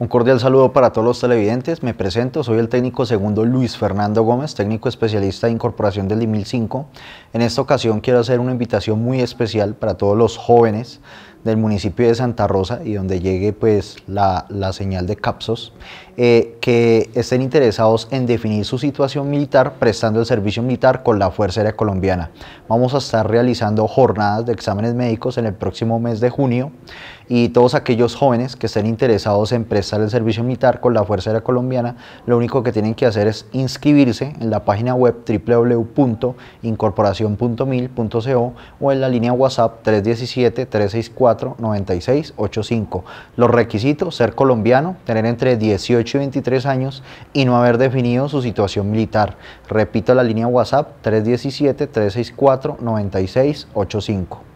Un cordial saludo para todos los televidentes. Me presento, soy el técnico segundo Luis Fernando Gómez, técnico especialista de incorporación del 2005. En esta ocasión quiero hacer una invitación muy especial para todos los jóvenes del municipio de Santa Rosa y donde llegue pues la, señal de CAPSOS, eh, que estén interesados en definir su situación militar prestando el servicio militar con la Fuerza Aérea Colombiana. Vamos a estar realizando jornadas de exámenes médicos en el próximo mes de junio y todos aquellos jóvenes que estén interesados en prestar el servicio militar con la Fuerza Aérea Colombiana, lo único que tienen que hacer es inscribirse en la página web www.incorporacion.mil.co o en la línea WhatsApp 317 364 9685 Los requisitos, ser colombiano, tener entre 18 y 23 años y no haber definido su situación militar. Repito la línea WhatsApp 317-364-9685.